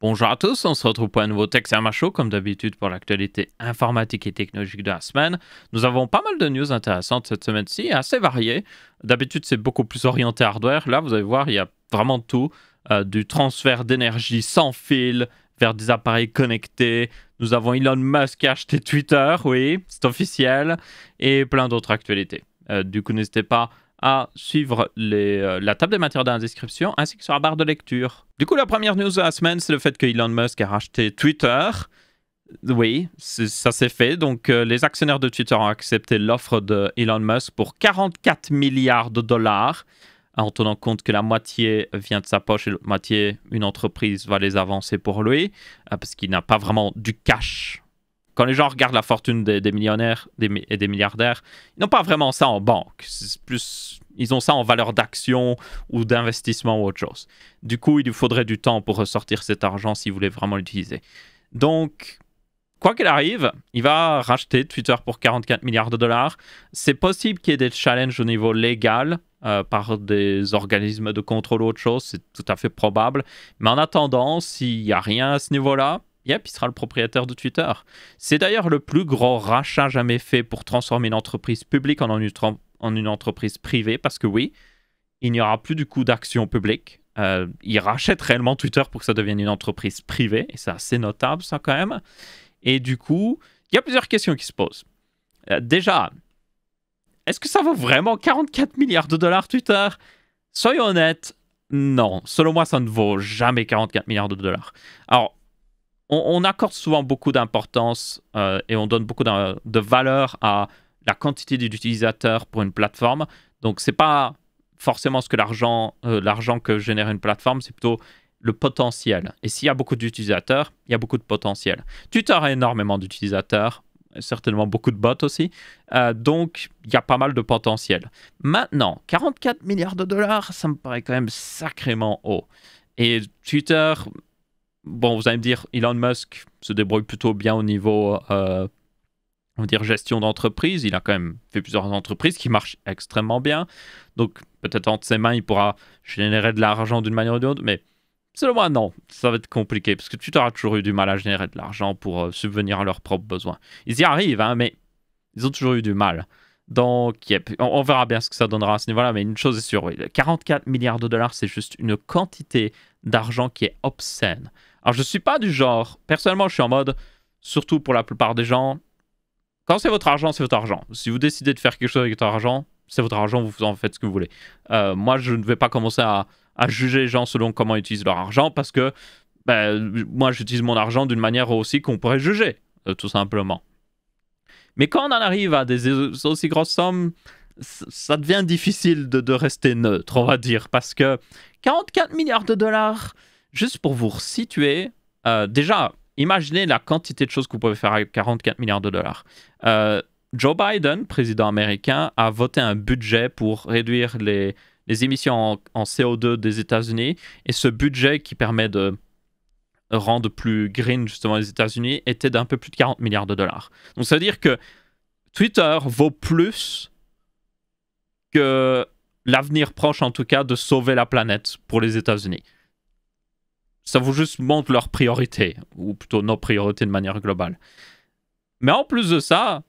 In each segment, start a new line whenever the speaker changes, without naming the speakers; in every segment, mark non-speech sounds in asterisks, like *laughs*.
Bonjour à tous, on se retrouve pour un nouveau Texama Show, comme d'habitude pour l'actualité informatique et technologique de la semaine. Nous avons pas mal de news intéressantes cette semaine-ci, assez variées. D'habitude, c'est beaucoup plus orienté hardware. Là, vous allez voir, il y a vraiment tout. Euh, du transfert d'énergie sans fil vers des appareils connectés. Nous avons Elon Musk qui a acheté Twitter, oui, c'est officiel. Et plein d'autres actualités. Euh, du coup, n'hésitez pas à suivre les, euh, la table des matières dans la description ainsi que sur la barre de lecture. Du coup, la première news de la semaine, c'est le fait que Elon Musk a racheté Twitter. Oui, ça s'est fait. Donc, euh, les actionnaires de Twitter ont accepté l'offre de Elon Musk pour 44 milliards de dollars, en tenant compte que la moitié vient de sa poche et la moitié, une entreprise va les avancer pour lui, euh, parce qu'il n'a pas vraiment du cash quand les gens regardent la fortune des, millionnaires et des milliardaires, ils n'ont pas vraiment ça en banque. plus, ils ont ça en valeur d'action ou d'investissement ou autre chose. Du coup, il lui faudrait du temps pour ressortir cet argent s'il voulait vraiment l'utiliser. Donc, quoi qu'il arrive, il va racheter Twitter pour 44 milliards de dollars. C'est possible qu'il y ait des challenges au niveau légal euh, par des organismes de contrôle ou autre chose, c'est tout à fait probable. Mais en attendant, s'il n'y a rien à ce niveau-là, Yep, il sera le propriétaire de Twitter. C'est d'ailleurs le plus grand rachat jamais fait pour transformer une entreprise publique en une, en une entreprise privée, parce que oui, il n'y aura plus du coup d'action publique. Euh, il rachète réellement Twitter pour que ça devienne une entreprise privée, et c'est assez notable ça quand même. Et du coup, il y a plusieurs questions qui se posent. Euh, déjà, est-ce que ça vaut vraiment 44 milliards de dollars Twitter Soyons honnêtes, non. Selon moi, ça ne vaut jamais 44 milliards de dollars. Alors, on, accorde souvent beaucoup d'importance euh, et on donne beaucoup de, valeur à la quantité d'utilisateurs pour une plateforme. Donc, ce n'est pas forcément ce que l'argent euh, l'argent que génère une plateforme, c'est plutôt le potentiel. Et s'il y a beaucoup d'utilisateurs, il y a beaucoup de potentiel. Twitter a énormément d'utilisateurs, certainement beaucoup de bots aussi. Euh, donc, il y a pas mal de potentiel. Maintenant, 44 milliards de dollars, ça me paraît quand même sacrément haut. Et Twitter, bon, vous allez me dire, Elon Musk se débrouille plutôt bien au niveau, euh, on va dire, gestion d'entreprise. Il a quand même fait plusieurs entreprises qui marchent extrêmement bien. Donc, peut-être entre ses mains, il pourra générer de l'argent d'une manière ou d'une autre. Mais selon moi, non, ça va être compliqué parce que tu auras toujours eu du mal à générer de l'argent pour euh, subvenir à leurs propres besoins. Ils y arrivent, hein, mais ils ont toujours eu du mal. Donc, on, verra bien ce que ça donnera à ce niveau-là, mais une chose est sûre, 44 milliards de dollars, c'est juste une quantité d'argent qui est obscène. Alors, je suis pas du genre. Personnellement, je suis en mode, surtout pour la plupart des gens, quand c'est votre argent, c'est votre argent. Si vous décidez de faire quelque chose avec votre argent, c'est votre argent, vous en faites ce que vous voulez. Euh, moi, je ne vais pas commencer à, juger les gens selon comment ils utilisent leur argent parce que ben, moi, j'utilise mon argent d'une manière aussi qu'on pourrait juger, euh, tout simplement. Mais quand on en arrive à des aussi grosses sommes, ça devient difficile de, de rester neutre, on va dire, parce que 44 milliards de dollars, juste pour vous situer, euh, déjà, imaginez la quantité de choses que vous pouvez faire avec 44 milliards de dollars. Euh, Joe Biden, président américain, a voté un budget pour réduire les, émissions en, en, CO2 des États-Unis. Et ce budget qui permet de rendre plus green justement les États-Unis était d'un peu plus de 40 milliards de dollars. Donc ça veut dire que Twitter vaut plus que l'avenir proche en tout cas de sauver la planète pour les États-Unis. Ça vous juste montre leurs priorités, ou plutôt nos priorités de manière globale. Mais en plus de ça,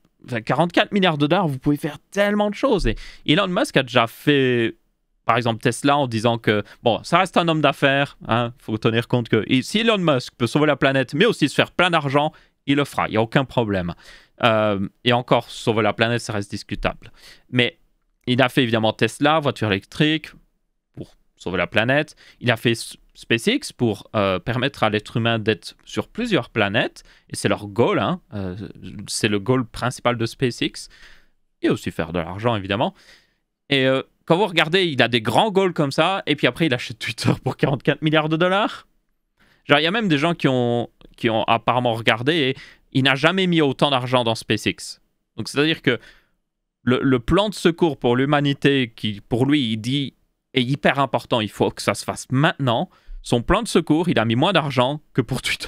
44 milliards de dollars, vous pouvez faire tellement de choses. Et Elon Musk a déjà fait, par exemple, Tesla en disant que, bon, ça reste un homme d'affaires, il hein, faut tenir compte que si Elon Musk peut sauver la planète, mais aussi se faire plein d'argent, il le fera, il n'y a aucun problème. Euh, et encore, sauver la planète, ça reste discutable. Mais il a fait évidemment Tesla, voiture électrique, pour sauver la planète. Il a fait SpaceX pour euh, permettre à l'être humain d'être sur plusieurs planètes, et c'est leur goal, hein, euh, c'est le goal principal de SpaceX, et aussi faire de l'argent évidemment. Et euh, quand vous regardez, il a des grands goals comme ça, et puis après il achète Twitter pour 44 milliards de dollars. Genre, il y a même des gens qui ont, qui ont apparemment regardé, et il n'a jamais mis autant d'argent dans SpaceX. Donc c'est-à-dire que le, le plan de secours pour l'humanité, qui pour lui, il dit est hyper important, il faut que ça se fasse maintenant son plan de secours, il a mis moins d'argent que pour Twitter.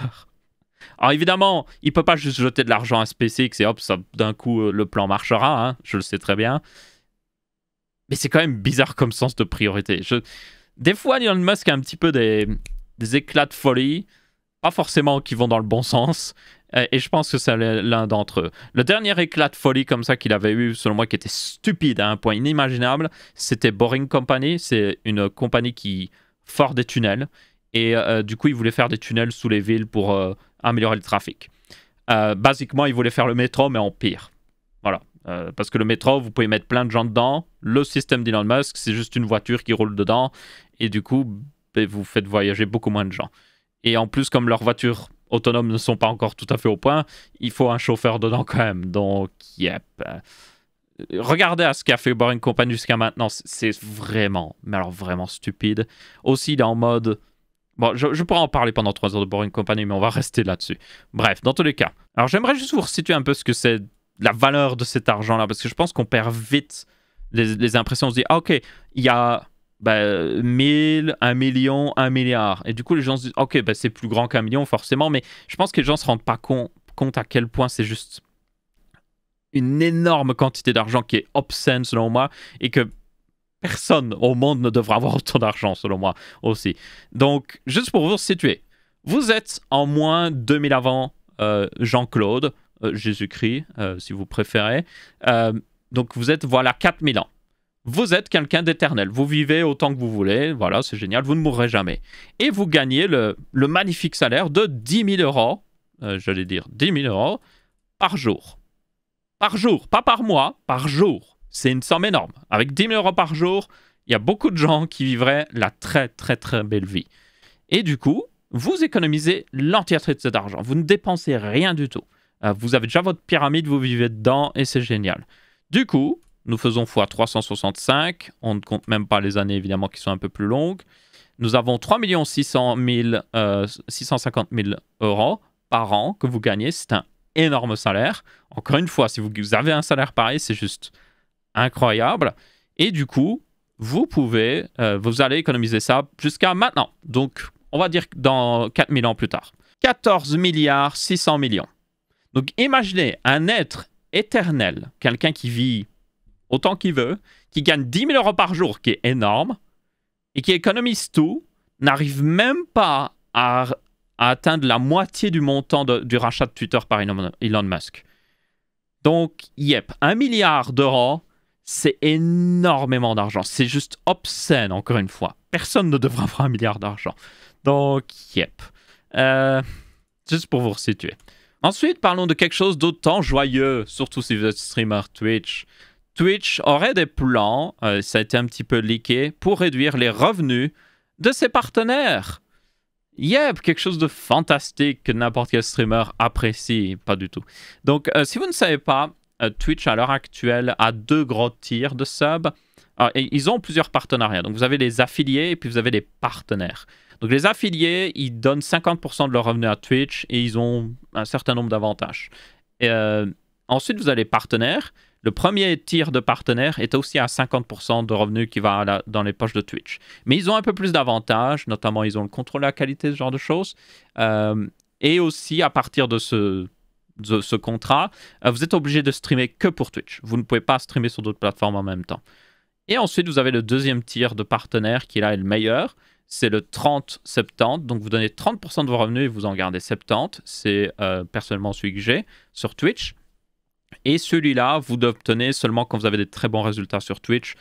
Alors évidemment, il peut pas juste jeter de l'argent à SpaceX et hop, ça d'un coup euh, le plan marchera, hein, je le sais très bien. Mais c'est quand même bizarre comme sens de priorité. Je... Des fois, Elon Musk a un petit peu des, des éclats de folie, pas forcément qui vont dans le bon sens, et je pense que c'est l'un d'entre eux. Le dernier éclat de folie comme ça qu'il avait eu, selon moi, qui était stupide à un point inimaginable, c'était Boring Company. C'est une compagnie qui fort des tunnels. Et euh, euh, du coup, ils voulaient faire des tunnels sous les villes pour euh, améliorer le trafic. basiquement, ils voulaient faire le métro, mais en pire. Voilà. parce que le métro, vous pouvez mettre plein de gens dedans. Le système d'Elon Musk, c'est juste une voiture qui roule dedans. Et du coup, ben, vous faites voyager beaucoup moins de gens. Et en plus, comme leurs voitures autonomes ne sont pas encore tout à fait au point, il faut un chauffeur dedans quand même. Donc, yep regardez à ce qu'a fait Boring Company jusqu'à maintenant. C'est vraiment, mais alors vraiment stupide. Aussi, il est en mode. Bon, je, je pourrais en parler pendant 3 heures de Boring Company, mais on va rester là-dessus. Bref, dans tous les cas. Alors, j'aimerais juste vous resituer un peu ce que c'est la valeur de cet argent-là, parce que je pense qu'on perd vite les, impressions. On se dit, ah, ok, il y a. 1000, ben, 1 million, 1 milliard. Et du coup, les gens se disent, ok, bah, c'est plus grand qu'un million, forcément, mais je pense que les gens ne se rendent pas compte à quel point c'est juste une énorme quantité d'argent qui est obscène selon moi et que personne au monde ne devrait avoir *laughs* autant d'argent selon moi aussi. Donc, juste pour vous situer, vous êtes en moins 2000 avant euh, Jean-Claude, euh, Jésus-Christ, euh, si vous préférez. donc, vous êtes, voilà, 4000 ans. Vous êtes quelqu'un d'éternel. Vous vivez autant que vous voulez. Voilà, c'est génial. Vous ne mourrez jamais. Et vous gagnez le, le magnifique salaire de 10 000 euros, j'allais dire 10 000 euros par jour par jour, pas par mois, par jour. C'est une somme énorme. Avec 10 000 euros par jour, il y a beaucoup de gens qui vivraient la très très très belle vie. Et du coup, vous économisez l'entièreté de cet argent. Vous ne dépensez rien du tout. Euh, vous avez déjà votre pyramide, vous vivez dedans et c'est génial. Du coup, nous faisons x 365. On ne compte même pas les années évidemment qui sont un peu plus longues. Nous avons 3 600 650 000 euros par an que vous gagnez. C'est un énorme salaire. Encore une fois, si vous avez un salaire pareil, c'est juste incroyable. Et du coup, vous pouvez, euh, vous allez économiser ça jusqu'à maintenant. Donc, on va dire dans 4000 ans plus tard. 14 milliards 600 millions. Donc, imaginez un être éternel, quelqu'un qui vit autant qu'il veut, qui gagne 10 000 euros par jour, qui est énorme, et qui économise tout, n'arrive même pas à à atteindre la moitié du montant du rachat de Twitter par Elon Musk. Donc, yep, un milliard d'euros, c'est énormément d'argent. C'est juste obscène, encore une fois. Personne ne devrait avoir un milliard d'argent. Donc, yep. Euh, juste pour vous situer. Ensuite, parlons de quelque chose d'autant joyeux, surtout si vous êtes streamer Twitch. Twitch aurait des plans, euh, ça a été un petit peu leaké, pour réduire les revenus de ses partenaires. Yep, quelque chose de fantastique que n'importe quel streamer apprécie, pas du tout. Donc, euh, si vous ne savez pas, euh, Twitch à l'heure actuelle a deux gros tiers de subs. Ah, ils ont plusieurs partenariats. Donc, vous avez les affiliés et puis vous avez les partenaires. Donc, les affiliés, ils donnent 50% de leurs revenus à Twitch et ils ont un certain nombre d'avantages. et euh, ensuite, vous avez les partenaires. Le premier tir de partenaire est aussi à 50% de revenus qui va dans les poches de Twitch. Mais ils ont un peu plus d'avantages, notamment ils ont le contrôle de la qualité, ce genre de choses. Euh, et aussi, à partir de ce, contrat, euh, vous êtes obligé de streamer que pour Twitch. Vous ne pouvez pas streamer sur d'autres plateformes en même temps. Et ensuite, vous avez le deuxième tir de partenaire qui là est le meilleur. C'est le 30-70. Donc vous donnez 30% de vos revenus et vous en gardez 70. C'est euh, personnellement celui que j'ai sur Twitch. Et celui-là, vous l'obtenez seulement quand vous avez des très bons résultats sur Twitch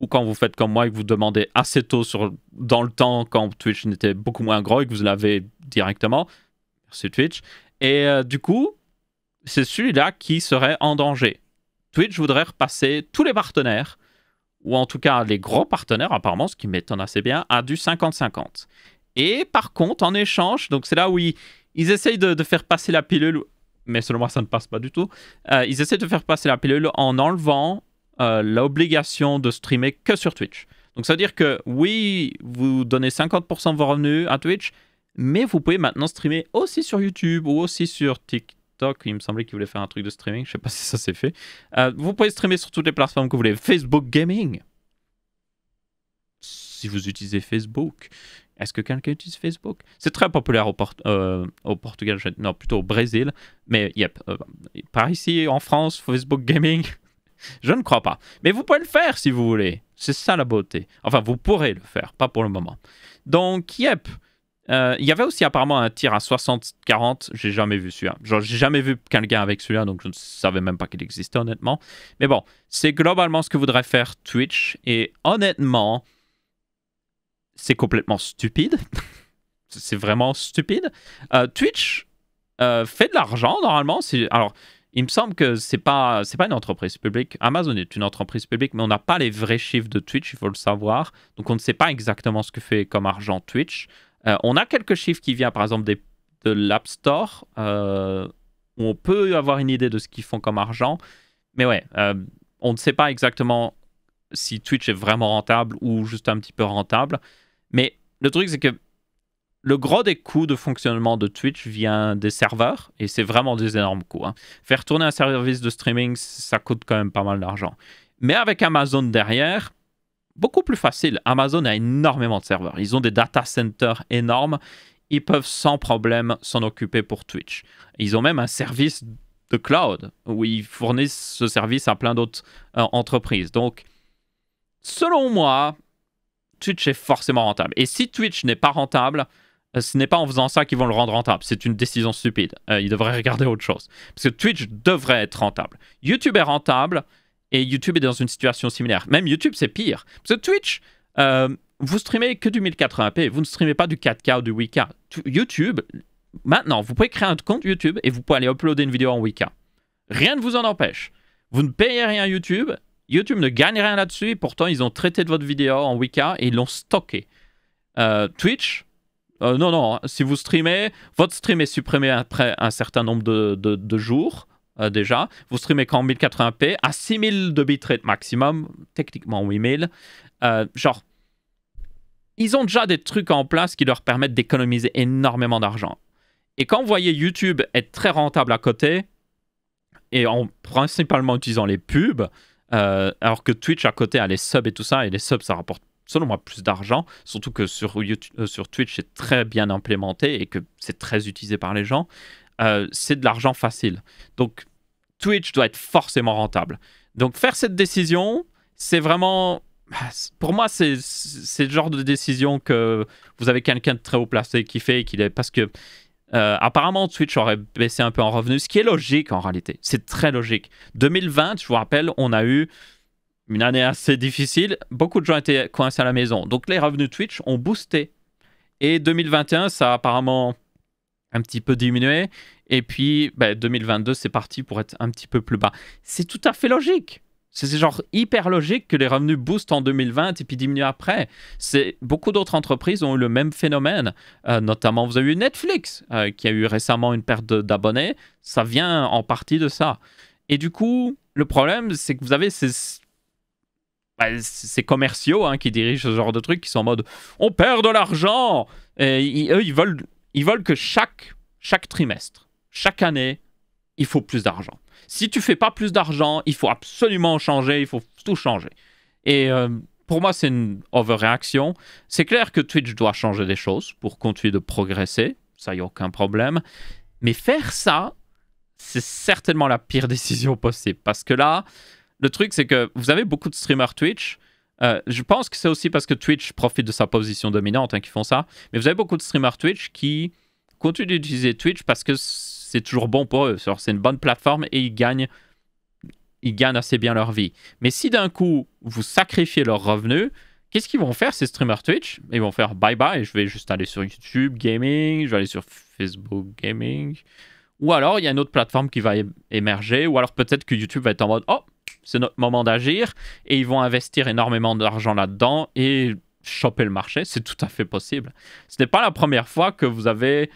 ou quand vous faites comme moi et que vous demandez assez tôt sur, dans le temps quand Twitch n'était beaucoup moins gros et que vous l'avez directement. sur Twitch. Et euh, du coup, c'est celui-là qui serait en danger. Twitch voudrait repasser tous les partenaires, ou en tout cas les gros partenaires apparemment, ce qui m'étonne assez bien, à du 50-50. Et par contre, en échange, donc c'est là où ils, essayent de, de, faire passer la pilule mais selon moi, ça ne passe pas du tout. Euh, ils essaient de faire passer la pilule en enlevant euh, l'obligation de streamer que sur Twitch. Donc, ça veut dire que oui, vous donnez 50% de vos revenus à Twitch, mais vous pouvez maintenant streamer aussi sur YouTube ou aussi sur TikTok. Il me semblait qu'ils voulaient faire un truc de streaming. Je ne sais pas si ça s'est fait. Euh, vous pouvez streamer sur toutes les plateformes que vous voulez. Facebook Gaming. Si vous utilisez Facebook. Est-ce que quelqu'un utilise Facebook C'est très populaire au, euh, au, Portugal, non, plutôt au Brésil. Mais yep, euh, par ici, en France, Facebook Gaming, *laughs* je ne crois pas. Mais vous pouvez le faire si vous voulez. C'est ça la beauté. Enfin, vous pourrez le faire, pas pour le moment. Donc, yep. Euh, il y avait aussi apparemment un tir à 60-40, j'ai jamais vu celui-là. Genre, j'ai jamais vu quelqu'un avec celui-là, donc je ne savais même pas qu'il existait, honnêtement. Mais bon, c'est globalement ce que voudrait faire Twitch, et honnêtement, c'est complètement stupide. *laughs* c'est vraiment stupide. Euh, Twitch euh, fait de l'argent normalement. Alors, il me semble que c'est pas c'est pas une entreprise publique. Amazon est une entreprise publique, mais on n'a pas les vrais chiffres de Twitch, il faut le savoir. Donc, on ne sait pas exactement ce que fait comme argent Twitch. Euh, on a quelques chiffres qui viennent par exemple des, de l'App Store. où on peut avoir une idée de ce qu'ils font comme argent. Mais ouais, on ne sait pas exactement si Twitch est vraiment rentable ou juste un petit peu rentable. Mais le truc, c'est que le gros des coûts de fonctionnement de Twitch vient des serveurs, et c'est vraiment des énormes coûts. Hein. Faire tourner un service de streaming, ça coûte quand même pas mal d'argent. Mais avec Amazon derrière, beaucoup plus facile. Amazon a énormément de serveurs. Ils ont des data centers énormes. Ils peuvent sans problème s'en occuper pour Twitch. Ils ont même un service de cloud où ils fournissent ce service à plein d'autres euh, entreprises. Donc, selon moi, Twitch est forcément rentable. Et si Twitch n'est pas rentable, euh, ce n'est pas en faisant ça qu'ils vont le rendre rentable. C'est une décision stupide. Euh, ils devraient regarder autre chose. Parce que Twitch devrait être rentable. YouTube est rentable et YouTube est dans une situation similaire. Même YouTube, c'est pire. Parce que Twitch, euh, vous streamez que du 1080p. Vous ne streamez pas du 4K ou du 8K. YouTube, maintenant, vous pouvez créer un compte YouTube et vous pouvez aller uploader une vidéo en 8K. Rien ne vous en empêche. Vous ne payez rien à YouTube YouTube ne gagne rien là-dessus, pourtant ils ont traité de votre vidéo en Wicca et ils l'ont stocké. Euh, Twitch, euh, non, non, hein, si vous streamez, votre stream est supprimé après un certain nombre de, jours euh, déjà. Vous streamez qu'en 1080p, à 6000 de bitrate maximum, techniquement 8000. genre, ils ont déjà des trucs en place qui leur permettent d'économiser énormément d'argent. Et quand vous voyez YouTube être très rentable à côté, et en principalement utilisant les pubs, euh, alors que Twitch à côté a les subs et tout ça, et les subs ça rapporte selon moi plus d'argent, surtout que sur, YouTube, euh, sur Twitch c'est très bien implémenté et que c'est très utilisé par les gens. Euh, c'est de l'argent facile. Donc Twitch doit être forcément rentable. Donc faire cette décision, c'est vraiment pour moi, c'est le genre de décision que vous avez quelqu'un de très haut placé qui fait, et qui est parce que euh, apparemment, Twitch aurait baissé un peu en revenus, ce qui est logique en réalité. C'est très logique. 2020, je vous rappelle, on a eu une année assez difficile. Beaucoup de gens étaient coincés à la maison. Donc les revenus Twitch ont boosté. Et 2021, ça a apparemment un petit peu diminué. Et puis, 2022, ben, c'est parti pour être un petit peu plus bas. C'est tout à fait logique. C'est genre hyper logique que les revenus boostent en 2020 et puis diminuent après. C'est beaucoup d'autres entreprises ont eu le même phénomène. Euh, notamment, vous avez eu Netflix euh, qui a eu récemment une perte d'abonnés. Ça vient en partie de ça. Et du coup, le problème, c'est que vous avez ces, bah, ces commerciaux hein, qui dirigent ce genre de trucs qui sont en mode on perd de l'argent. Et eux, ils veulent, ils veulent que chaque, chaque trimestre, chaque année, il faut plus d'argent si tu fais pas plus d'argent, il faut absolument changer, il faut tout changer. Et euh, pour moi, c'est une overreaction. C'est clair que Twitch doit changer des choses pour continuer de progresser, ça y a aucun problème. Mais faire ça, c'est certainement la pire *laughs* décision possible. Parce que là, le truc, c'est que vous avez beaucoup de streamers Twitch. Euh, je pense que c'est aussi parce que Twitch profite de sa position dominante hein, qu'ils font ça. Mais vous avez beaucoup de streamers Twitch qui continuent d'utiliser Twitch parce que c'est toujours bon pour eux. C'est une bonne plateforme et ils gagnent, ils gagnent assez bien leur vie. Mais si d'un coup, vous sacrifiez leurs revenus, qu'est-ce qu'ils vont faire ces streamers Twitch Ils vont faire bye bye, je vais juste aller sur YouTube Gaming, je vais aller sur Facebook Gaming. Ou alors, il y a une autre plateforme qui va émerger, ou alors peut-être que YouTube va être en mode oh, c'est notre moment d'agir, et ils vont investir énormément d'argent là-dedans et choper le marché. C'est tout à fait possible. Ce n'est pas la première fois que vous avez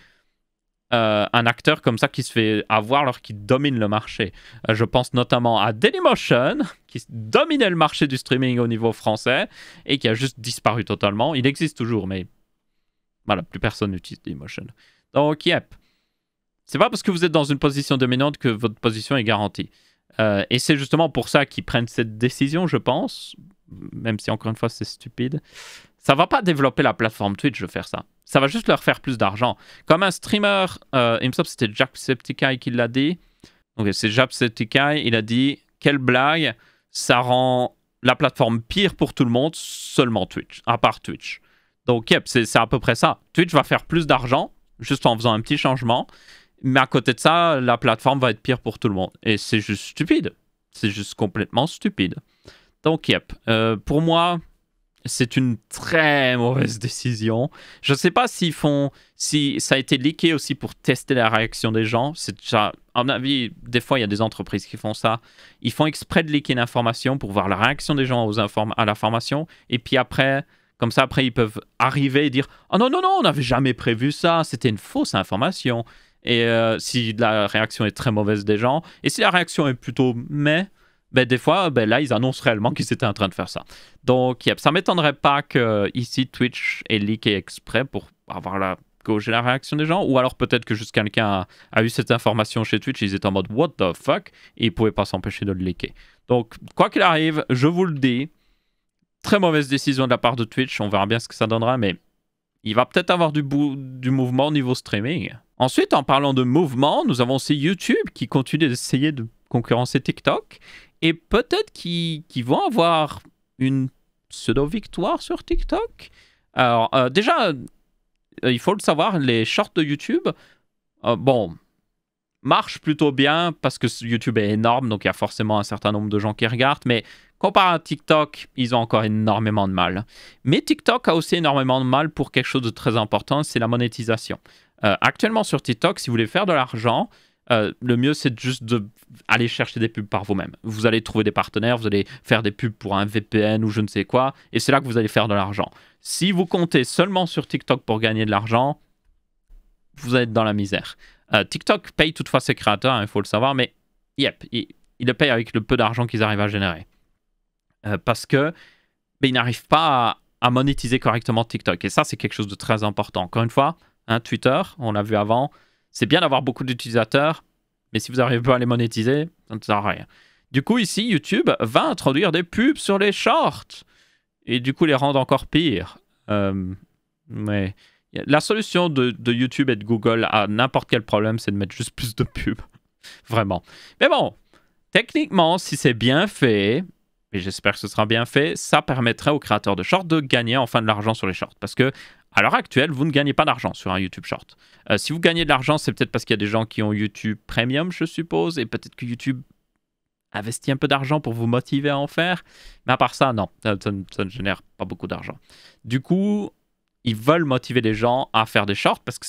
euh, un acteur comme ça qui se fait avoir alors qu'il domine le marché. Euh, je pense notamment à Dailymotion, *laughs* qui dominait le marché du streaming au niveau français et qui a juste disparu totalement. Il existe toujours, mais voilà, plus personne n'utilise Dailymotion. Donc, yep. C'est pas parce que vous êtes dans une position dominante que votre position est garantie. Euh, et c'est justement pour ça qu'ils prennent cette décision, je pense, même si encore une fois c'est stupide. Ça va pas développer la plateforme Twitch de faire ça ça va juste leur faire plus d'argent. Comme un streamer, euh, il me semble que c'était Jacksepticeye qui l'a dit. Ok, c'est Jacksepticeye, il a dit Quelle blague, ça rend la plateforme pire pour tout le monde, seulement Twitch, à part Twitch. Donc, yep, c'est à peu près ça. Twitch va faire plus d'argent, juste en faisant un petit changement. Mais à côté de ça, la plateforme va être pire pour tout le monde. Et c'est juste stupide. C'est juste complètement stupide. Donc, yep. Euh, pour moi, c'est une très mauvaise décision. Je ne sais pas s'ils font, si ça a été leaké aussi pour tester la réaction des gens. C'est à mon avis, des fois il y a des entreprises qui font ça. Ils font exprès de leaker l'information pour voir la réaction des gens aux à l'information. Et puis après, comme ça, après ils peuvent arriver et dire Oh non, non, non, on n'avait jamais prévu ça, c'était une fausse information. Et euh, si la réaction est très mauvaise des gens, et si la réaction est plutôt mais, ben, des fois, ben, là, ils annoncent réellement qu'ils étaient en train de faire ça. Donc, ça ne m'étonnerait pas que euh, ici, Twitch ait leaké exprès pour avoir la gauche la réaction des gens. Ou alors, peut-être que juste quelqu'un a, eu cette information chez Twitch, ils étaient en mode What the fuck Et ils ne pouvaient pas s'empêcher de le leaker. Donc, quoi qu'il arrive, je vous le dis, très mauvaise décision de la part de Twitch. On verra bien ce que ça donnera, mais il va peut-être avoir du, du mouvement au niveau streaming. Ensuite, en parlant de mouvement, nous avons aussi YouTube qui continue d'essayer de concurrencer TikTok. Et peut-être qu'ils vont avoir une pseudo-victoire sur TikTok. Alors, euh, déjà, euh, il faut le savoir, les shorts de YouTube, euh, bon, marchent plutôt bien parce que YouTube est énorme, donc il y a forcément un certain nombre de gens qui regardent, mais comparé à TikTok, ils ont encore énormément de mal. Mais TikTok a aussi énormément de mal pour quelque chose de très important, c'est la monétisation. actuellement sur TikTok, si vous voulez faire de l'argent, euh, le mieux c'est juste d'aller chercher des pubs par vous-même. Vous allez trouver des partenaires, vous allez faire des pubs pour un VPN ou je ne sais quoi, et c'est là que vous allez faire de l'argent. Si vous comptez seulement sur TikTok pour gagner de l'argent, vous êtes dans la misère. Euh, TikTok paye toutefois ses créateurs, hein, il faut le savoir, mais yep, ils il le payent avec le peu d'argent qu'ils arrivent à générer. Euh, parce que ben, ils n'arrivent pas à, monétiser correctement TikTok. Et ça, c'est quelque chose de très important. Encore une fois, hein, Twitter, on l'a vu avant, c'est bien d'avoir beaucoup d'utilisateurs, mais si vous n'arrivez pas à les monétiser, ça ne sert à rien. Du coup, ici, YouTube va introduire des pubs sur les shorts et du coup les rendre encore pires. Euh, mais la solution de, YouTube et de Google à n'importe quel problème, c'est de mettre juste plus de pubs. *laughs* Vraiment. Mais bon, techniquement, si c'est bien fait, et j'espère que ce sera bien fait, ça permettrait aux créateurs de shorts de gagner enfin de l'argent sur les shorts. Parce que à l'heure actuelle, vous ne gagnez pas d'argent sur un YouTube Short. Euh, si vous gagnez de l'argent, c'est peut-être parce qu'il y a des gens qui ont YouTube Premium, je suppose, et peut-être que YouTube investit un peu d'argent pour vous motiver à en faire. Mais à part ça, non, ça, ne génère pas beaucoup d'argent. Du coup, ils veulent motiver les gens à faire des shorts parce que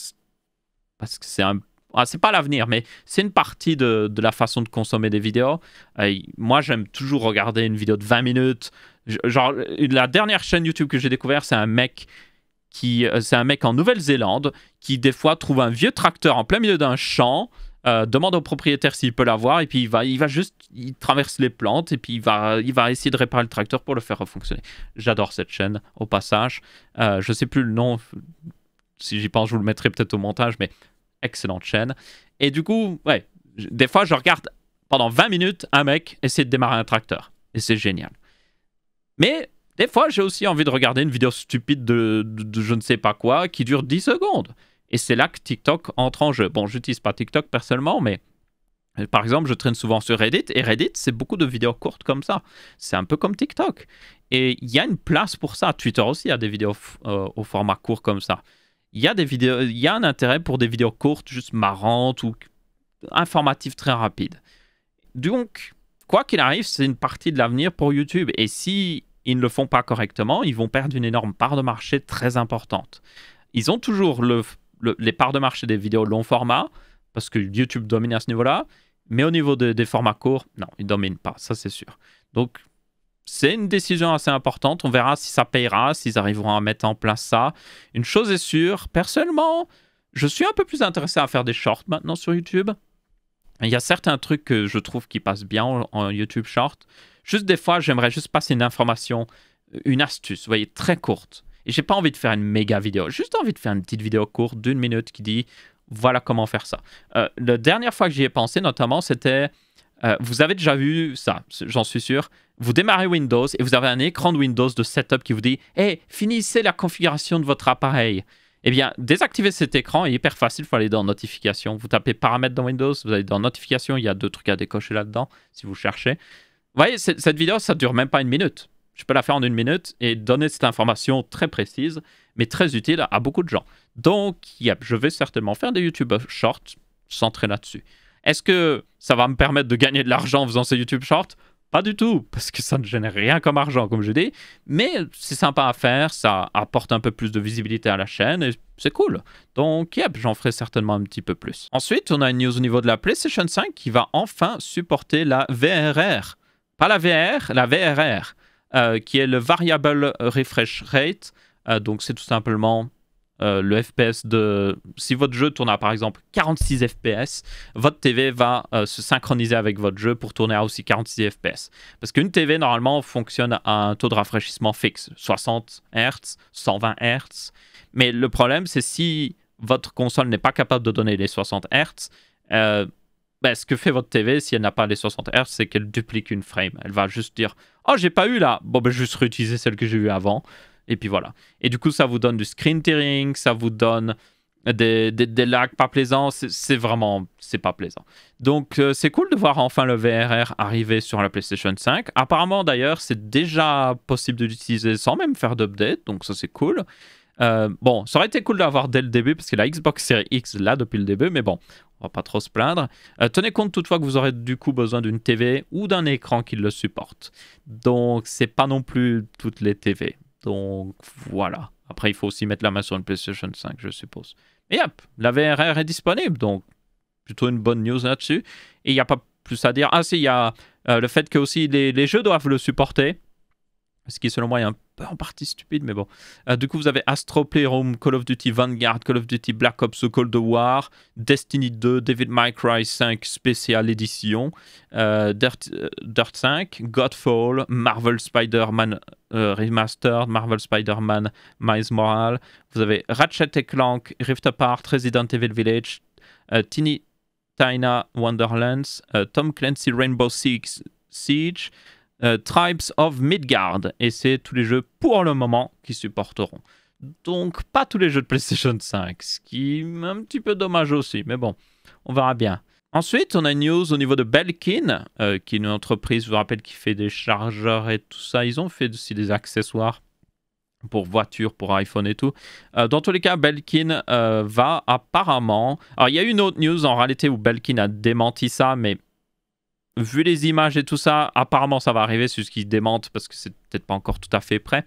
parce que c'est un ah, c'est pas l'avenir, mais c'est une partie de, la façon de consommer des vidéos. Euh, moi, j'aime toujours regarder une vidéo de 20 minutes. genre, la dernière chaîne YouTube que j'ai découverte, c'est un mec qui euh, c'est un mec en Nouvelle-Zélande qui des fois trouve un vieux tracteur en plein milieu d'un champ, euh, demande au propriétaire s'il peut l'avoir et puis il va, il va juste, il traverse les plantes et puis il va, il va essayer de réparer le tracteur pour le faire fonctionner. J'adore cette chaîne au passage. Euh, je sais plus le nom, si j'y pense je vous le mettrai peut-être au montage, mais excellente chaîne. Et du coup, ouais, des fois je regarde pendant 20 minutes un mec essayer de démarrer un tracteur et c'est génial. Mais des fois, j'ai aussi envie de regarder une vidéo stupide de, je ne sais pas quoi qui dure 10 secondes. Et c'est là que TikTok entre en jeu. Bon, j'utilise pas TikTok personnellement, mais euh, par exemple, je traîne souvent sur Reddit et Reddit, c'est beaucoup de vidéos courtes comme ça. C'est un peu comme TikTok. Et il y a une place pour ça. Twitter aussi a des vidéos euh, au format court comme ça. Il y a des vidéos, il y a un intérêt pour des vidéos courtes, juste marrantes ou informatives très rapides. Donc, quoi qu'il arrive, c'est une partie de l'avenir pour YouTube. Et si ils ne le font pas correctement, ils vont perdre une énorme part de marché très importante. Ils ont toujours le, les parts de marché des vidéos long format, parce que YouTube domine à ce niveau-là, mais au niveau des formats courts, non, ils ne dominent pas, ça c'est sûr. Donc c'est une décision assez importante, on verra si ça payera, s'ils arriveront à mettre en place ça. Une chose est sûre, personnellement, je suis un peu plus intéressé à faire des shorts maintenant sur YouTube. Il y a certains trucs que je trouve qui passent bien en, YouTube shorts, Juste des fois, j'aimerais juste passer une information, euh, une astuce, vous voyez, très courte. Et j'ai pas envie de faire une méga vidéo, juste envie de faire une petite vidéo courte d'une minute qui dit voilà comment faire ça. Euh, la dernière fois que j'y ai pensé, notamment, c'était euh, vous avez déjà vu ça, j'en suis sûr. Vous démarrez Windows et vous avez un écran de Windows de setup qui vous dit Hey, finissez la configuration de votre appareil. Eh bien, désactiver cet écran est hyper facile. Il faut aller dans Notifications. Vous tapez Paramètres dans Windows, vous allez dans Notifications. Il y a deux trucs à décocher là-dedans si vous cherchez voyez, cette vidéo, ça dure même pas une minute. Je peux la faire en une minute et donner cette information très précise, mais très utile à, beaucoup de gens. Donc, yep, je vais certainement faire des YouTube Shorts centrés là-dessus. Est-ce que ça va me permettre de gagner de l'argent en faisant ces YouTube Shorts Pas du tout, parce que ça ne génère rien comme argent, comme je dis. Mais c'est sympa à faire, ça apporte un peu plus de visibilité à la chaîne et c'est cool. Donc, yep, j'en ferai certainement un petit peu plus. Ensuite, on a une news au niveau de la PlayStation 5 qui va enfin supporter la VRR pas la VR, la VRR, euh, qui est le Variable Refresh Rate. Euh, donc c'est tout simplement euh, le FPS de... Si votre jeu tourne à par exemple 46 FPS, votre TV va se synchroniser avec votre jeu pour tourner à aussi 46 FPS. Parce qu'une TV normalement fonctionne à un taux de rafraîchissement fixe, 60 Hz, 120 Hz. Mais le problème c'est si votre console n'est pas capable de donner les 60 Hz, ben, ce que fait votre TV si elle n'a pas les 60 Hz, c'est qu'elle duplique une frame. Elle va juste dire Oh, j'ai pas eu là Bon, ben, je vais juste réutiliser celle que j'ai eue avant. Et puis voilà. Et du coup, ça vous donne du screen tearing, ça vous donne des, des, lags pas plaisants. C'est vraiment, c'est pas plaisant. Donc, euh, c'est cool de voir enfin le VRR arriver sur la PlayStation 5. Apparemment, d'ailleurs, c'est déjà possible de l'utiliser sans même faire d'update. Donc, ça, c'est cool. Euh, bon, ça aurait été cool d'avoir dès le début, parce que la Xbox Series X là depuis le début, mais bon, on va pas trop se plaindre. Euh, tenez compte toutefois que vous aurez du coup besoin d'une TV ou d'un écran qui le supporte. Donc, c'est pas non plus toutes les TV. Donc, voilà. Après, il faut aussi mettre la main sur une PlayStation 5, je suppose. Et hop, la VRR est disponible, donc plutôt une bonne news là-dessus. Et il n'y a pas plus à dire. Ah si, il y a euh, le fait que aussi les, jeux doivent le supporter. Ce qui, selon moi, est un peu en partie stupide, mais bon. Euh, du coup, vous avez Astro Playroom, Call of Duty Vanguard, Call of Duty Black Ops Call Cold War, Destiny 2, David My 5 Special Edition, euh, Dirt, euh, Dirt, 5, Godfall, Marvel Spider-Man Remastered, Marvel Spider-Man Miles Morales. Vous avez Ratchet Clank, Rift Apart, Resident Evil Village, Tiny Tina Wonderlands, Tom Clancy Rainbow Six Siege, euh, Tribes of Midgard. Et c'est tous les jeux pour le moment qui supporteront. Donc pas tous les jeux de PlayStation 5, ce qui est un petit peu dommage aussi, mais bon, on verra bien. Ensuite, on a une news au niveau de Belkin, euh, qui est une entreprise, je vous rappelle, qui fait des chargeurs et tout ça. Ils ont fait aussi des accessoires pour voitures, pour iPhone et tout. Euh, dans tous les cas, Belkin va apparemment... Alors, il y a une autre news en réalité où Belkin a démenti ça, mais vu les images et tout ça, apparemment ça va arriver, c'est ce qui démente parce que c'est peut-être pas encore tout à fait prêt.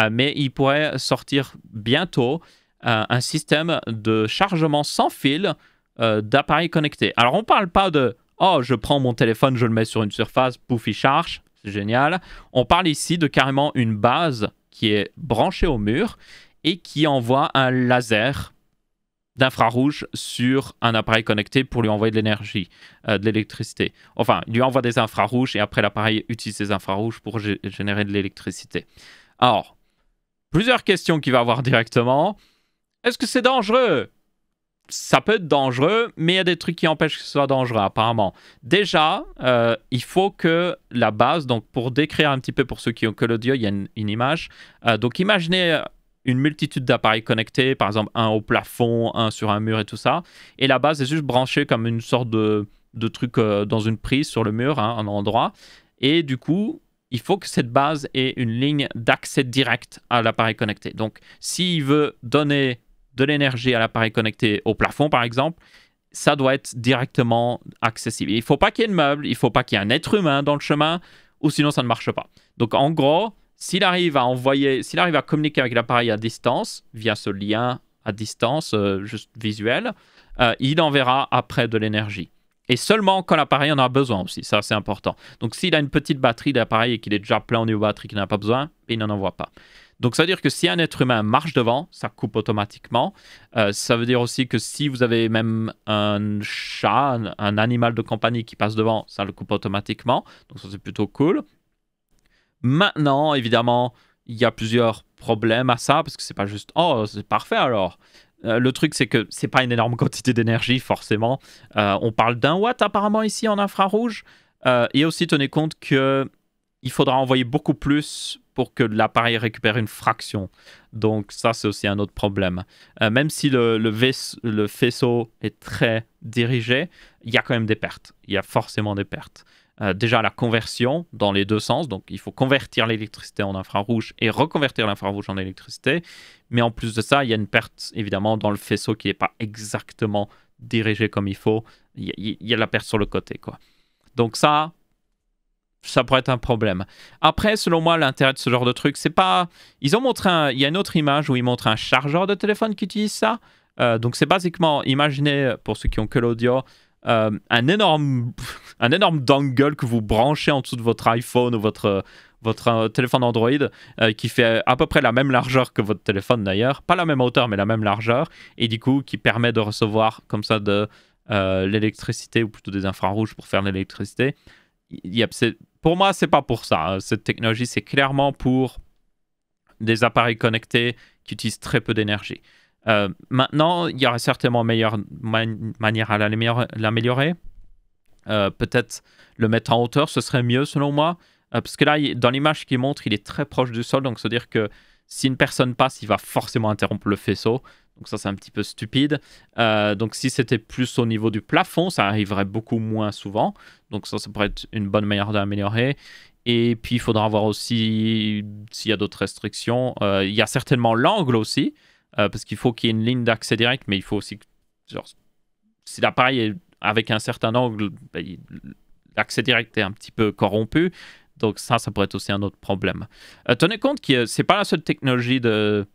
Euh, mais il pourrait sortir bientôt euh, un système de chargement sans fil euh, d'appareils connectés. Alors on parle pas de oh je prends mon téléphone, je le mets sur une surface, pouf il charge, c'est génial. On parle ici de carrément une base qui est branchée au mur et qui envoie un laser d'infrarouge sur un appareil connecté pour lui envoyer de l'énergie, euh, de l'électricité. Enfin, il lui envoie des infrarouges et après l'appareil utilise ces infrarouges pour générer de l'électricité. Alors, plusieurs questions qu'il va avoir directement. Est-ce que c'est dangereux ça peut être dangereux, mais il y a des trucs qui empêchent que ce soit dangereux, apparemment. Déjà, euh, il faut que la base, donc pour décrire un petit peu pour ceux qui ont que l'audio, il y a une, image. Euh, donc imaginez une multitude d'appareils connectés, par exemple un au plafond, un sur un mur et tout ça. Et la base est juste branchée comme une sorte de, truc euh, dans une prise sur le mur, hein, un endroit. Et du coup, il faut que cette base ait une ligne d'accès direct à l'appareil connecté. Donc, s'il veut donner de l'énergie à l'appareil connecté au plafond, par exemple, ça doit être directement accessible. Il ne faut pas qu'il y ait de meuble, il ne faut pas qu'il y ait un être humain dans le chemin, ou sinon ça ne marche pas. Donc, en gros, s'il arrive à envoyer, s'il arrive à communiquer avec l'appareil à distance, via ce lien à distance, euh, juste visuel, euh, il enverra après de l'énergie. Et seulement quand l'appareil en a besoin aussi, ça c'est important. Donc s'il a une petite batterie d'appareil et qu'il est déjà plein au niveau batterie, qu'il n'a pas besoin, il n'en envoie pas. Donc ça veut dire que si un être humain marche devant, ça coupe automatiquement. Euh, ça veut dire aussi que si vous avez même un chat, un, animal de compagnie qui passe devant, ça le coupe automatiquement. Donc ça c'est plutôt cool. Maintenant, évidemment, il y a plusieurs problèmes à ça parce que c'est pas juste oh c'est parfait alors. Euh, le truc, c'est que c'est pas une énorme *laughs* quantité d'énergie, forcément. Euh, on parle d'un watt apparemment ici en infrarouge. Euh, et aussi, tenez compte que il faudra envoyer beaucoup plus pour que l'appareil récupère une fraction. Donc, ça, c'est aussi un autre problème. même si le, le faisceau est très dirigé, il y a quand même des pertes. Il y a forcément des pertes. Euh, déjà la conversion dans les deux sens. Donc, il faut convertir l'électricité en infrarouge et reconvertir l'infrarouge en électricité. Mais en plus de ça, il y a une perte, évidemment, dans le faisceau qui n'est pas exactement dirigé comme il faut. Il y, a, la perte sur le côté, quoi. Donc ça, ça pourrait être un problème. Après, selon moi, l'intérêt de ce genre de truc, c'est pas. Ils ont montré. Il y a une autre image où ils montrent un chargeur de téléphone qui utilise ça. Euh, donc c'est basiquement, imaginez pour ceux qui ont que l'audio, euh, un énorme un énorme dongle que vous branchez en dessous de votre iPhone ou votre votre euh, téléphone Android euh, qui fait à peu près la même largeur que votre téléphone d'ailleurs, pas la même hauteur mais la même largeur et du coup qui permet de recevoir comme ça de l'électricité ou plutôt des infrarouges pour faire l'électricité. Pour moi, c'est pas pour ça. Hein. Cette technologie, c'est clairement pour des appareils connectés qui utilisent très peu d'énergie. Euh, maintenant, il y aurait certainement meilleure manière à l'améliorer. Euh, peut-être le mettre en hauteur, ce serait mieux selon moi. Euh, parce que là, dans l'image qu'il montre, il est très proche du sol. Donc, ça veut dire que si une personne passe, il va forcément interrompre le faisceau. Donc, ça, c'est un petit peu stupide. donc, si c'était plus au niveau du plafond, ça arriverait beaucoup moins souvent. Donc, ça, ça pourrait être une bonne manière d'améliorer. Et puis, il faudra voir aussi s'il y a d'autres restrictions. il y a certainement l'angle aussi. Euh, parce qu'il faut qu'il y ait une ligne d'accès direct, mais il faut aussi que, genre, si l'appareil est avec un certain angle, ben, l'accès direct est un petit peu corrompu. Donc ça, ça pourrait être aussi un autre problème. Euh, tenez compte que c'est pas la seule technologie de,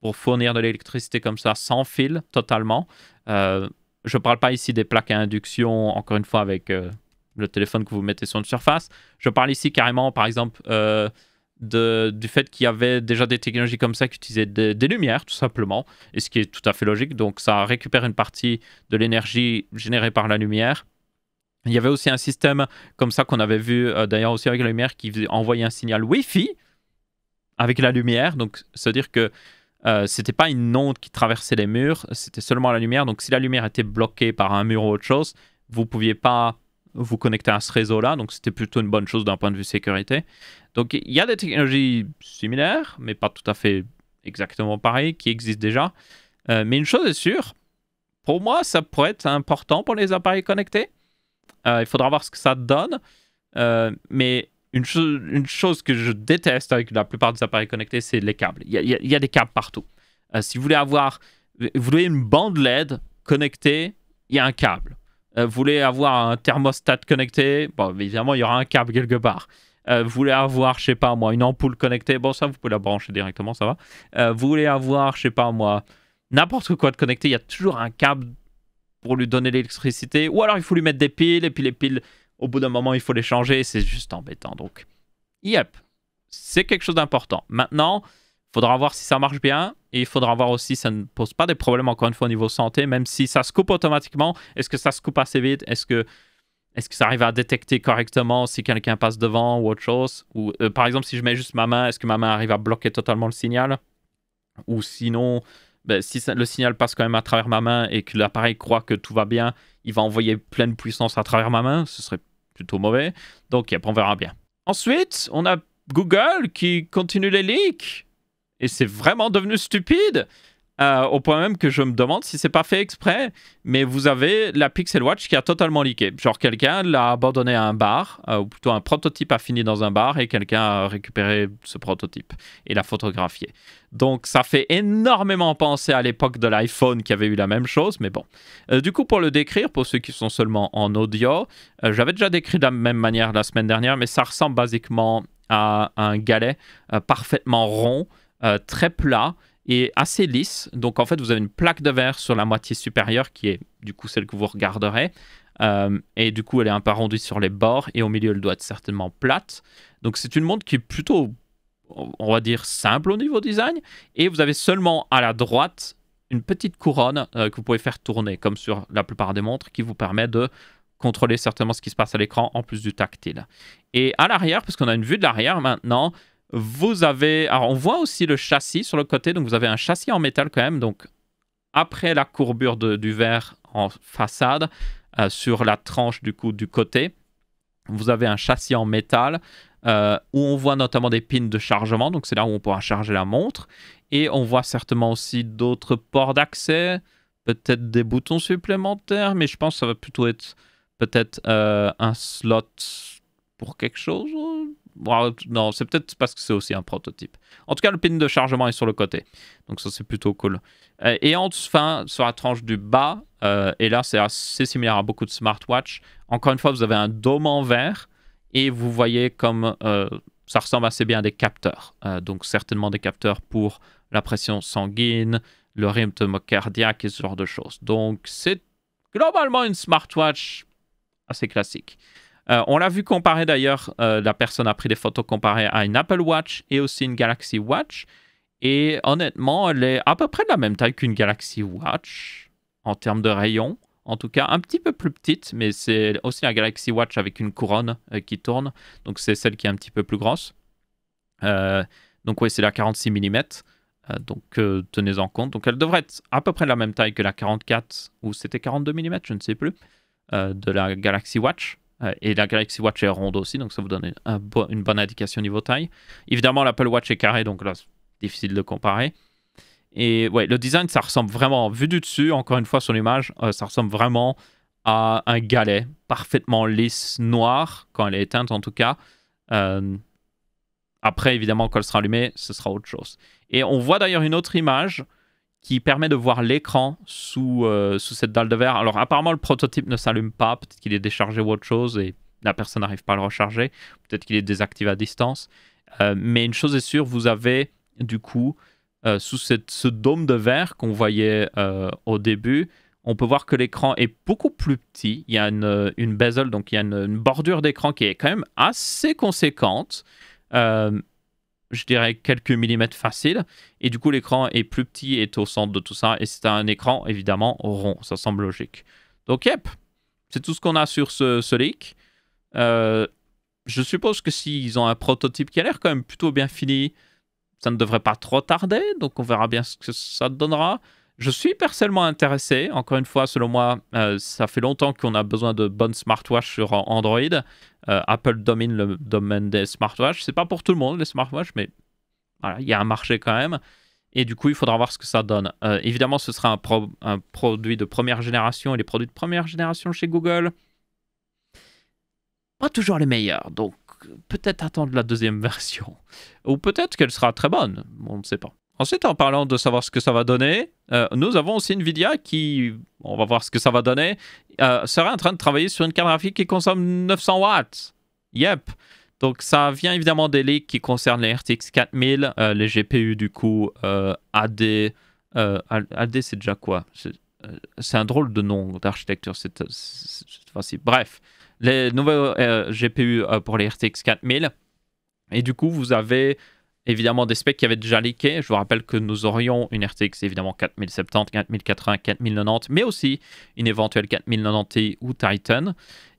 pour fournir de l'électricité comme ça, sans fil, totalement. Euh, je ne parle pas ici des plaques à induction, encore une fois, avec le téléphone que vous mettez sur une surface. Je parle ici carrément, par exemple, du fait qu'il y avait déjà des technologies comme ça qui utilisaient des, lumières, tout simplement, et ce qui est tout à fait logique. Donc, ça récupère une partie de l'énergie générée par la lumière. Il y avait aussi un système comme ça qu'on avait vu euh, d'ailleurs aussi avec la lumière qui envoyait un signal Wi-Fi avec la lumière. Donc, cest dire que euh, c'était pas une onde qui traversait les murs, c'était seulement la lumière. Donc, si la lumière était bloquée par un mur ou autre chose, vous pouviez pas vous connecter à ce réseau-là, donc c'était plutôt une bonne chose d'un point de vue sécurité. Donc il y a des technologies similaires, mais pas tout à fait exactement pareilles, qui existent déjà. Euh, mais une chose est sûre, pour moi, ça pourrait être important pour les appareils connectés. Euh, il faudra voir ce que ça donne. Euh, mais une, chose, une, chose que je déteste avec la plupart des appareils connectés, c'est les câbles. Il y, y, a des câbles partout. si vous voulez avoir, vous voulez une bande LED connectée, il y a un câble. Vous euh, voulez avoir un thermostat connecté, bon, évidemment, il y aura un câble quelque part. Euh, vous voulez avoir, je sais pas moi, une ampoule connectée, bon, ça, vous pouvez la brancher directement, ça va. Euh, vous voulez avoir, je sais pas moi, n'importe quoi de connecté, il y a toujours un câble pour lui donner l'électricité, ou alors il faut lui mettre des piles, et puis les piles, au bout d'un moment, il faut les changer, c'est juste embêtant. Donc, yep, c'est quelque chose d'important. Maintenant, Faudra voir si ça marche bien et il faudra voir aussi si ça ne pose pas des problèmes, encore une fois, au niveau santé, même si ça se coupe automatiquement. Est-ce que ça se coupe assez vite Est-ce que, est que ça arrive à détecter correctement si quelqu'un passe devant ou autre chose Ou euh, par exemple, si je mets juste ma main, est-ce que ma main arrive à bloquer totalement le signal Ou sinon, ben, si le signal passe quand même à travers ma main et que l'appareil croit que tout va bien, il va envoyer pleine puissance à travers ma main, ce serait plutôt mauvais. Donc, on verra bien. Ensuite, on a Google qui continue les leaks. Et c'est vraiment devenu stupide euh, au point même que je me demande si c'est pas fait exprès, mais vous avez la Pixel Watch qui a totalement liqué. Genre quelqu'un l'a abandonné à un bar, euh, ou plutôt un prototype a fini dans un bar et quelqu'un a récupéré ce prototype et l'a photographié. Donc ça fait énormément penser à l'époque de l'iPhone qui avait eu la même chose, mais bon. Euh, du coup, pour le décrire, pour ceux qui sont seulement en audio, j'avais déjà décrit de la même manière la semaine dernière, mais ça ressemble basiquement à un galet parfaitement rond euh, très plat et assez lisse. Donc en fait, vous avez une plaque de verre sur la moitié supérieure qui est du coup celle que vous regarderez. Euh, et du coup, elle est un peu arrondie sur les bords et au milieu, elle doit être certainement plate. Donc c'est une montre qui est plutôt, on va dire, simple au niveau design. Et vous avez seulement à la droite une petite couronne euh, que vous pouvez faire tourner, comme sur la plupart des montres, qui vous permet de contrôler certainement ce qui se passe à l'écran en plus du tactile. Et à l'arrière, parce qu'on a une vue de l'arrière maintenant, vous avez, alors on voit aussi le châssis sur le côté, donc vous avez un châssis en métal quand même, donc après la courbure du verre en façade, euh, sur la tranche du coup du côté, vous avez un châssis en métal euh, où on voit notamment des pins de chargement, donc c'est là où on pourra charger la montre, et on voit certainement aussi d'autres ports d'accès, peut-être des boutons supplémentaires, mais je pense que ça va plutôt être peut-être euh, un slot pour quelque chose, non, c'est peut-être parce que c'est aussi un prototype. En tout cas, le pin de chargement est sur le côté. Donc ça, c'est plutôt cool. Euh, et et enfin, sur la tranche du bas, euh, et là, c'est assez similaire à beaucoup de smartwatches, Encore une fois, vous avez un dôme en verre et vous voyez comme euh, ça ressemble assez bien à des capteurs. donc certainement des capteurs pour la pression sanguine, le rythme cardiaque et ce genre de choses. Donc c'est globalement une smartwatch assez classique. Euh, on l'a vu comparer d'ailleurs, euh, la personne a pris des photos comparées à une Apple Watch et aussi une Galaxy Watch. Et honnêtement, elle est à peu près de la même taille qu'une Galaxy Watch, en termes de rayon. En tout cas, un petit peu plus petite, mais c'est aussi la Galaxy Watch avec une couronne euh, qui tourne. Donc c'est celle qui est un petit peu plus grosse. donc oui, c'est la 46 mm. donc tenez-en compte. Donc elle devrait être à peu près de la même taille que la 44, ou c'était 42 mm, je ne sais plus, de la Galaxy Watch. Euh, et la Galaxy Watch est ronde aussi, donc ça vous donne une bonne indication niveau taille. Évidemment, l'Apple Watch est carré, donc là, c'est difficile de comparer. Et ouais, le design, ça ressemble vraiment, vu du dessus, encore une fois sur l'image, euh, ça ressemble vraiment à un galet parfaitement lisse, noir, quand elle est éteinte en tout cas. Euh, après, évidemment, quand elle sera allumée, ce sera autre chose. Et on voit d'ailleurs une autre image qui permet de voir l'écran sous, euh, sous cette dalle de verre. Alors apparemment le prototype ne s'allume pas, peut-être qu'il est déchargé ou autre chose et la personne n'arrive pas à le recharger, peut-être qu'il est désactivé à distance. Euh, mais une chose est sûre, vous avez du coup euh, sous cette, ce dôme de verre qu'on voyait au début, on peut voir que l'écran est beaucoup plus petit. Il y a une, une bezel, donc il y a une, bordure d'écran qui est quand même assez conséquente je dirais, quelques millimètres faciles. Et du coup, l'écran est plus petit, est au centre de tout ça. Et c'est un écran, évidemment, rond. Ça semble logique. Donc, yep, c'est tout ce qu'on a sur ce, leak. Euh, je suppose que s'ils ont un prototype qui a l'air quand même plutôt bien fini, ça ne devrait pas trop tarder. Donc, on verra bien ce que ça donnera. Je suis personnellement intéressé. Encore une fois, selon moi, euh, ça fait longtemps qu'on a besoin de bonnes smartwatches sur Android. Euh, Apple domine le domaine des smartwatches. C'est pas pour tout le monde les smartwatches, mais il y a un marché quand même. Et du coup, il faudra voir ce que ça donne. Euh, évidemment, ce sera un, un, produit de première génération et les produits de première génération chez Google, pas toujours les meilleurs. Donc, peut-être attendre la deuxième *laughs* version. Ou peut-être qu'elle sera très bonne. On ne sait pas. Ensuite, en parlant de savoir ce que ça va donner, euh, nous avons aussi Nvidia qui, on va voir ce que ça va donner, euh, sera serait en train de travailler sur une carte graphique qui consomme 900 watts. Yep. Donc ça vient évidemment des leaks qui concernent les RTX 4000, euh, les GPU du coup AD. AD c'est déjà quoi C'est un drôle de nom d'architecture cette, cette fois-ci. Bref, les nouveaux GPU pour les RTX 4000. Et du coup, vous avez évidemment des specs qui avaient déjà leaké. Je vous rappelle que nous aurions une RTX évidemment 4070, 4080, 4090, mais aussi une éventuelle 4090 ou Titan.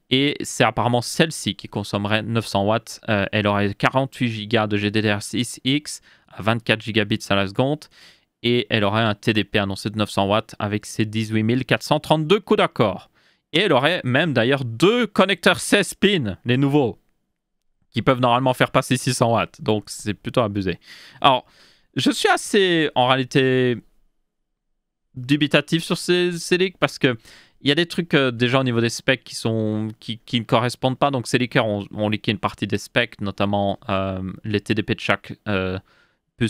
Et c'est apparemment celle-ci qui consommerait 900 watts. Euh, elle aurait 48 Go de GDDR6X à 24 gigabits à la seconde. Et elle aurait un TDP annoncé de 900 watts avec ses 18 432 coups d'accord. Et elle aurait même d'ailleurs deux connecteurs 16 pins, les nouveaux qui peuvent normalement faire passer 600 watts. Donc c'est plutôt abusé. Alors, je suis assez, en réalité, dubitatif sur ces, leaks parce que il y a des trucs euh, déjà au niveau des specs qui, sont, qui, ne correspondent pas. Donc ces leakers ont, ont leaké une partie des specs, notamment euh, les TDP de chaque euh,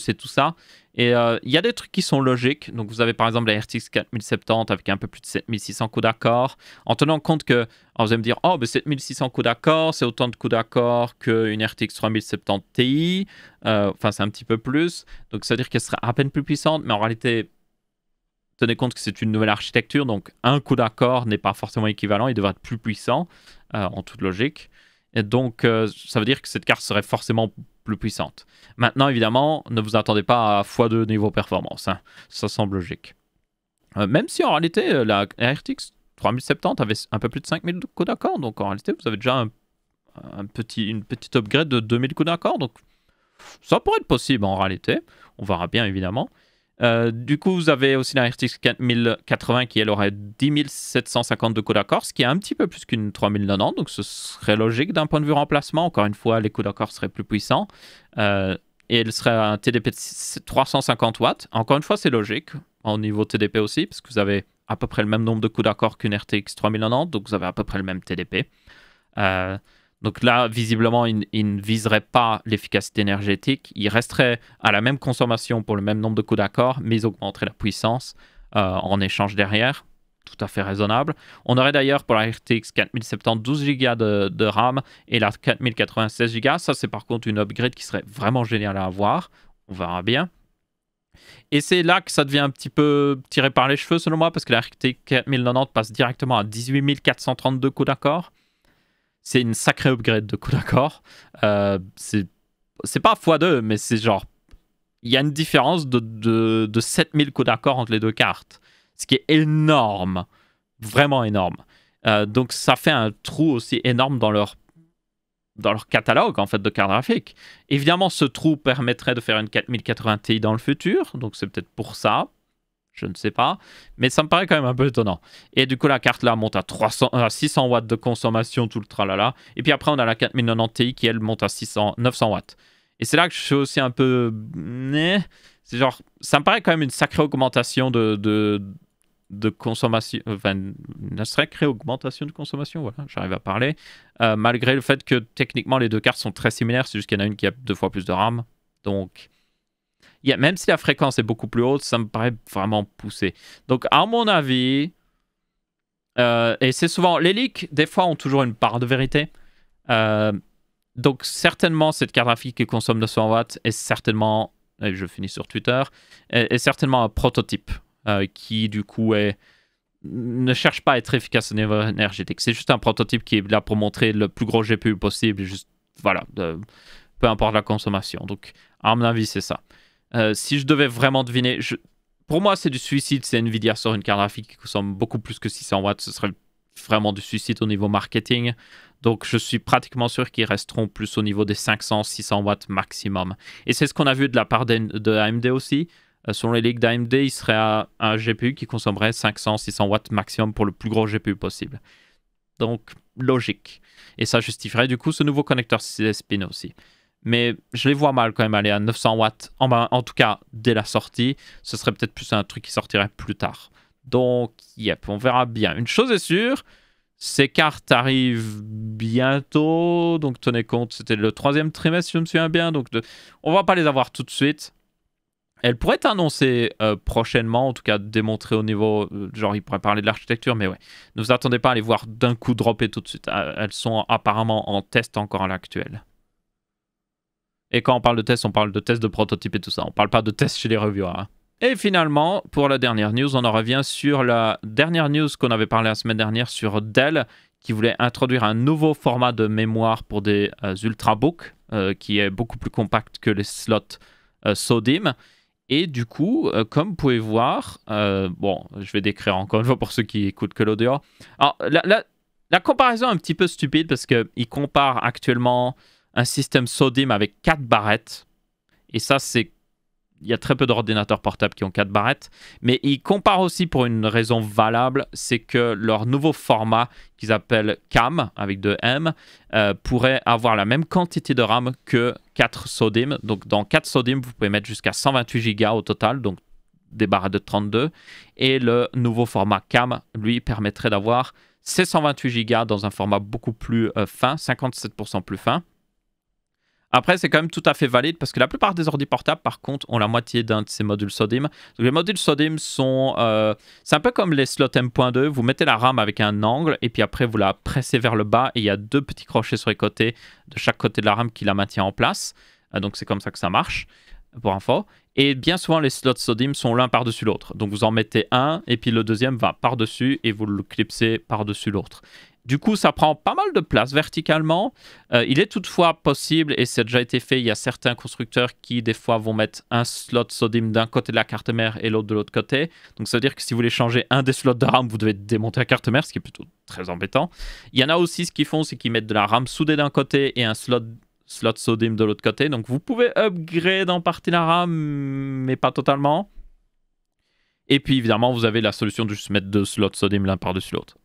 et tout ça. Et euh, il y a des trucs qui sont logiques. Donc, vous avez par exemple la RTX 4070 avec un peu plus de 7600 coups d'accord. En tenant compte que, vous allez me dire, oh, 7600 ben, coups d'accord, c'est autant de coups d'accord qu'une RTX 3070 Ti. Euh, enfin, c'est un petit peu plus. Donc, ça veut dire qu'elle serait à peine plus puissante. Mais en réalité, tenez compte que c'est une nouvelle architecture. Donc, un coup d'accord n'est pas forcément équivalent. Il devrait être plus puissant, euh, en toute logique. Et donc, ça veut dire que cette carte serait forcément plus puissante. Maintenant, évidemment, ne vous attendez pas à x2 niveau performance. Hein. Ça semble logique. Euh, même si en réalité, euh, la RTX 3070 avait un peu plus de 5000 coups d'accord. Donc en réalité, vous avez déjà un, un petit, une petite upgrade de 2000 coups d'accord. Donc ça pourrait être possible en réalité. On verra bien évidemment. Euh, du coup, vous avez aussi la RTX 4080 qui, elle, aurait 10 de coups d'accord, ce qui est un petit peu plus qu'une 3090, donc ce serait logique d'un point de vue remplacement. Encore une fois, les coups d'accord seraient plus puissants. Euh, et elle serait un TDP de 350 watts. Encore une fois, c'est logique au niveau TDP aussi, parce que vous avez à peu près le même nombre de coups d'accord qu'une RTX 3090, donc vous avez à peu près le même TDP. Euh, donc là, visiblement, il, ne viserait pas l'efficacité énergétique. Il resterait à la même consommation pour le même nombre de coups d'accord, mais ils augmenteraient la puissance euh, en échange derrière. Tout à fait raisonnable. On aurait d'ailleurs pour la RTX 4072 Go de, de, RAM et la 4096 Go. Ça, c'est par contre une upgrade qui serait vraiment géniale à avoir. On verra bien. Et c'est là que ça devient un petit peu tiré par les cheveux, selon moi, parce que la RTX 4090 passe directement à 18432 432 coups d'accord c'est une sacrée upgrade de coups d'accord, euh, c'est pas x2, mais c'est genre. Il y a une différence de, de, 7000 coups d'accord entre les deux cartes. Ce qui est énorme. Vraiment énorme. Euh, donc ça fait un trou aussi énorme dans leur, dans leur catalogue en fait de cartes graphiques. Évidemment, ce trou permettrait de faire une 4080 Ti dans le futur. Donc c'est peut-être pour ça je ne sais pas, mais ça me paraît quand même un peu étonnant. Et du coup, la carte là monte à, 300, à 600 watts de consommation, tout le tralala. Et puis après, on a la 4090 Ti qui elle monte à 600, 900 watts. Et c'est là que je suis aussi un peu. Mm, eh, c'est genre, ça me paraît quand même une sacrée augmentation de, de, consommation. Enfin, une sacrée augmentation de consommation, voilà, j'arrive à parler. Euh, malgré le fait que techniquement, les deux cartes sont très similaires, c'est juste qu'il y en a une qui a deux fois plus de RAM. Donc même si la fréquence est beaucoup plus haute, ça me paraît vraiment poussé. Donc, à mon avis, euh, et c'est souvent. Les leaks, des fois, ont toujours une part de vérité. Euh, donc, certainement, cette carte graphique qui consomme 200 watts est certainement. Et je finis sur Twitter. Est, certainement un prototype euh, qui, du coup, est, ne cherche pas à être efficace au niveau énergétique. C'est juste un prototype qui est là pour montrer le plus gros GPU possible. Juste, voilà. peu importe la consommation. Donc, à mon avis, c'est ça. Euh, si je devais vraiment deviner, pour moi c'est du suicide, c'est Nvidia sur une carte graphique qui consomme beaucoup plus que 600 watts, ce serait vraiment du suicide au niveau marketing. Donc je suis pratiquement sûr qu'ils resteront plus au niveau des 500-600 watts maximum. Et c'est ce qu'on a vu de la part de AMD aussi. Euh, selon les ligues d'AMD, il serait un GPU qui consommerait 500-600 watts maximum pour le plus gros GPU possible. Donc logique. Et ça justifierait du coup ce nouveau connecteur CSPN aussi mais je les vois mal quand même aller à 900 watts. En, ben, en tout cas, dès la sortie, ce serait peut-être plus un truc qui sortirait plus tard. Donc, yep, on verra bien. Une chose est sûre, ces cartes arrivent bientôt, donc tenez compte, c'était le troisième trimestre, si je me souviens bien, donc on va pas les avoir tout de suite. Elles pourraient être annoncées euh, prochainement, en tout cas démontrées au niveau, euh, genre ils pourraient parler de l'architecture, mais ouais, ne vous attendez pas à les voir d'un coup dropper tout de suite. Euh, elles sont apparemment en test encore à l'actuel. Et quand on parle de tests, on parle de tests de prototype et tout ça. On parle pas de tests chez les reviewers. Hein. Et finalement, pour la dernière news, on en revient sur la dernière news qu'on avait parlé la semaine dernière sur Dell, qui voulait introduire un nouveau format de mémoire pour des euh, ultrabooks, euh, qui est beaucoup plus compact que les slots euh, sodim Et du coup, comme vous pouvez voir, bon, je vais décrire encore une fois pour ceux qui écoutent que l'audio. Alors, la, la, comparaison est un petit peu stupide parce qu'il compare actuellement un système SODIM avec 4 barrettes. Et ça, c'est... Il y a très peu d'ordinateurs portables qui ont 4 barrettes. Mais ils comparent aussi pour une raison valable, c'est que leur nouveau format, qu'ils appellent CAM, avec 2 M, euh, pourrait avoir la même quantité de RAM que 4 SODIM. Donc dans 4 SODIM vous pouvez mettre jusqu'à 128 Go au total, donc des barrettes de 32. Et le nouveau format CAM, lui, permettrait d'avoir ces 128 Go dans un format beaucoup plus euh, fin, 57% plus fin. Après, c'est quand même tout à fait valide parce que la plupart des ordi portables, par contre, ont la moitié d'un de ces modules Sodim. les modules sodim sont. Euh, c'est un peu comme les slots M.2. Vous mettez la RAM avec un angle et puis après, vous la pressez vers le bas et il y a deux petits crochets sur les côtés de chaque côté de la RAM qui la maintient en place. Euh, donc, c'est comme ça que ça marche, pour info. Et bien souvent, les slots Sodim sont l'un par-dessus l'autre. Donc, vous en mettez un et puis le deuxième va par-dessus et vous le clipsez par-dessus l'autre. Du coup, ça prend pas mal de place verticalement. Euh, il est toutefois possible, et c'est déjà été fait, il y a certains constructeurs qui, des fois, vont mettre un slot Sodim d'un côté de la carte mère et l'autre de l'autre côté. Donc, ça veut dire que si vous voulez changer un des slots de RAM, vous devez démonter la carte mère, ce qui est plutôt très embêtant. Il y en a aussi, ce qu'ils font, c'est qu'ils mettent de la RAM soudée d'un côté et un slot slot de l'autre côté. Donc, vous pouvez upgrade en partie la RAM, mais pas totalement. Et puis, évidemment, vous avez la solution de juste mettre deux slots Sodim l'un par-dessus l'autre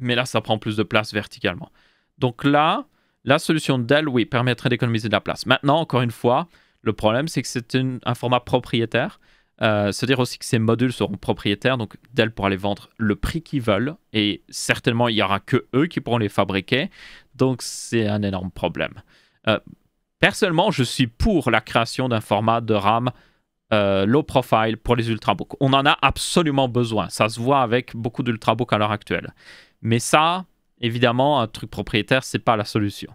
mais là, ça prend plus de place verticalement. Donc là, la solution Dell, oui, permettrait d'économiser de la place. Maintenant, encore une fois, le problème, c'est que c'est un format propriétaire. Euh, c'est-à-dire aussi que ces modules seront propriétaires, donc Dell pourra les vendre le prix qu'ils veulent, et certainement il n'y aura que eux qui pourront les fabriquer, donc c'est un énorme problème. Euh, personnellement, je suis pour la création d'un format de RAM euh, low profile pour les ultrabooks. On en a absolument besoin, ça se voit avec beaucoup d'ultrabooks à l'heure actuelle. Mais ça, évidemment, un truc propriétaire, c'est pas la solution.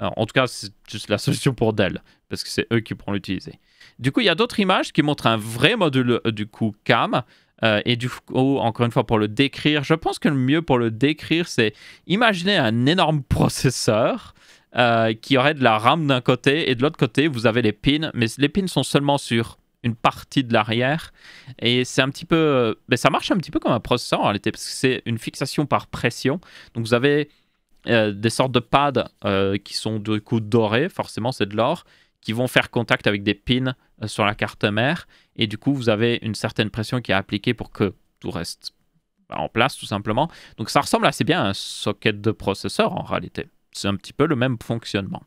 Euh, en tout cas, c'est juste la solution pour Dell, parce que c'est eux qui pourront l'utiliser. Du coup, il y a d'autres images qui montrent un vrai module euh, du coup CAM. Euh, et du coup, oh, encore une fois, pour le décrire, je pense que le mieux pour le décrire, c'est imaginer un énorme *laughs* processeur qui aurait de la RAM d'un côté et de l'autre côté, vous avez les pins, mais les pins sont seulement sur une partie de l'arrière. Et c'est un petit peu. mais euh, ben, ça marche un petit peu comme un processeur en réalité, parce que c'est une fixation par pression. Donc vous avez euh, des sortes de pads euh, qui sont du coup dorés, forcément c'est de l'or, qui vont faire contact avec des pins sur la carte mère. Et du coup, vous avez une certaine pression qui est appliquée pour que tout reste ben, en place, tout simplement. Donc ça ressemble assez bien à un socket de processeur en réalité. C'est un petit peu le même fonctionnement.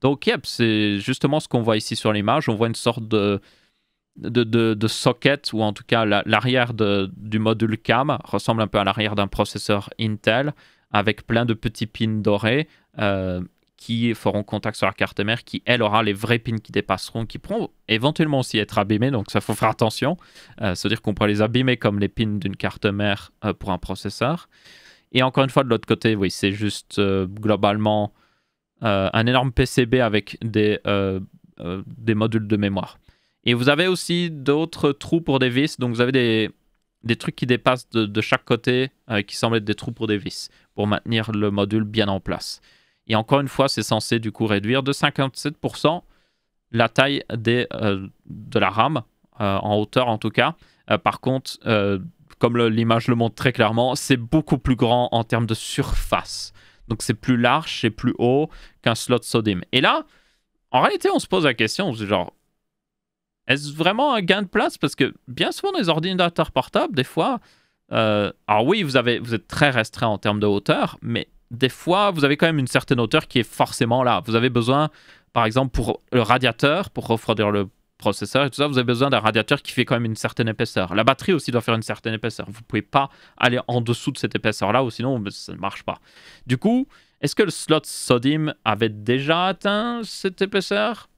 Donc, yep, c'est justement ce qu'on voit ici sur l'image. On voit une sorte de de, de, socket, ou en tout cas l'arrière du module CAM, ressemble un peu à l'arrière d'un processeur Intel, avec plein de petits pins dorés euh, qui feront contact sur la carte mère, qui elle aura les vrais pins qui dépasseront, qui pourront éventuellement aussi être abîmés, donc ça faut faire attention, euh, c'est-à-dire qu'on pourrait les abîmer comme les pins d'une carte mère euh, pour un processeur. Et encore une fois, de l'autre côté, oui, c'est juste euh, globalement un énorme PCB avec des, des modules de mémoire. Et vous avez aussi d'autres trous pour des vis. Donc vous avez des, des trucs qui dépassent de, de chaque côté, euh, qui semblent être des trous pour des vis, pour maintenir le module bien en place. Et encore une fois, c'est censé du coup réduire de 57% la taille des, euh, de la rame, euh, en hauteur en tout cas. par contre, comme l'image le, montre très clairement, c'est beaucoup plus grand en termes de surface. Donc c'est plus large, c'est plus haut qu'un slot SODIM. Et là, en réalité, on se pose la question, genre, est-ce vraiment un gain de place Parce que bien souvent, les ordinateurs portables, des fois, euh, alors oui, vous, avez, vous êtes très restreint en termes de hauteur, mais des fois, vous avez quand même une certaine hauteur qui est forcément là. Vous avez besoin, par exemple, pour le radiateur, pour refroidir le processeur et tout ça, vous avez besoin d'un radiateur qui fait quand même une certaine épaisseur. La batterie aussi doit faire une certaine épaisseur. Vous ne pouvez pas aller en dessous de cette épaisseur-là, ou sinon, ça ne marche pas. Du coup, est-ce que le slot Sodim avait déjà atteint cette épaisseur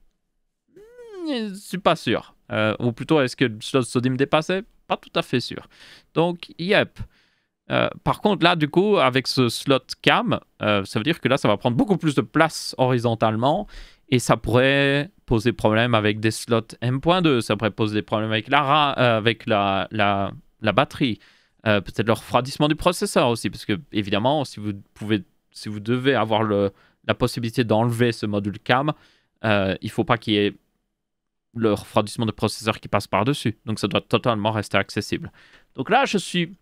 je suis pas sûr. Euh, ou plutôt, est-ce que le slot sodium dépassait Pas tout à fait sûr. Donc, yep. Euh, par contre, là, du coup, avec ce slot cam, euh, ça veut dire que là, ça va prendre beaucoup plus de place horizontalement et ça pourrait poser problème avec des slots M.2, ça pourrait poser des problèmes avec la, avec la, la, la batterie, peut-être le refroidissement du processeur aussi, parce que évidemment, si vous, pouvez, si vous devez avoir le, la possibilité d'enlever ce module cam, il ne faut pas qu'il y ait le refroidissement de processeur qui passe par-dessus. Donc ça doit totalement rester accessible. Donc là, je suis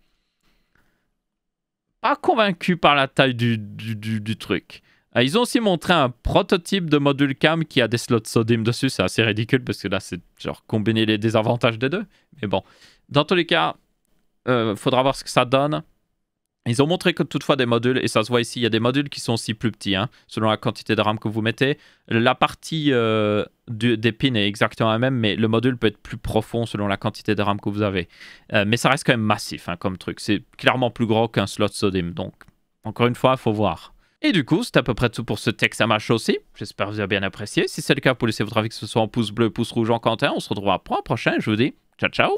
pas convaincu par la taille du, truc. Ah, ils ont aussi montré un prototype de module cam qui a des slots sodim dessus. C'est assez ridicule parce que là, c'est genre combiner les désavantages des deux. Mais bon, dans tous les cas, euh, faudra voir ce que ça donne. Ils ont montré que toutefois des modules, et ça se voit ici, il y a des modules qui sont aussi plus petits, hein, selon la quantité de RAM que vous mettez. La partie euh, des pins est exactement la même, mais le module peut être plus profond selon la quantité de RAM que vous avez. Euh, mais ça reste quand même massif hein, comme truc. C'est clairement plus gros qu'un slot SODIM. donc encore une fois, il faut voir. Et du coup, c'est à peu près tout pour ce texte ma aussi. J'espère que vous avez bien apprécié. Si c'est le cas, vous laisser votre avis que ce soit en pouce bleu, pouce rouge, en quentin. On se retrouve pour un prochain. Je vous dis ciao, ciao